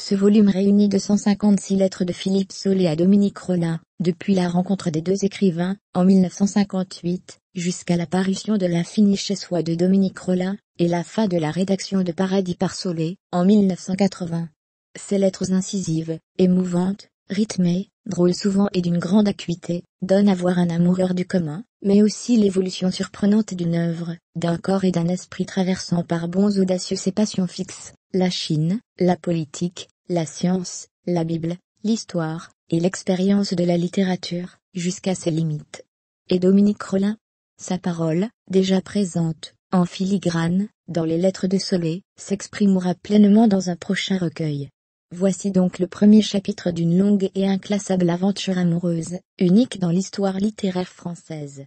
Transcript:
Ce volume réunit 256 lettres de Philippe Solé à Dominique Rollin, depuis la rencontre des deux écrivains, en 1958, jusqu'à l'apparition de L'infini chez soi de Dominique Rollin, et la fin de la rédaction de Paradis par Solé, en 1980. Ces lettres incisives, émouvantes, rythmées, drôle souvent et d'une grande acuité, donne à voir un amoureur du commun, mais aussi l'évolution surprenante d'une œuvre, d'un corps et d'un esprit traversant par bons audacieux ses passions fixes, la Chine, la politique, la science, la Bible, l'histoire, et l'expérience de la littérature, jusqu'à ses limites. Et Dominique Rollin Sa parole, déjà présente, en filigrane, dans les lettres de Solé, s'exprimera pleinement dans un prochain recueil. Voici donc le premier chapitre d'une longue et inclassable aventure amoureuse, unique dans l'histoire littéraire française.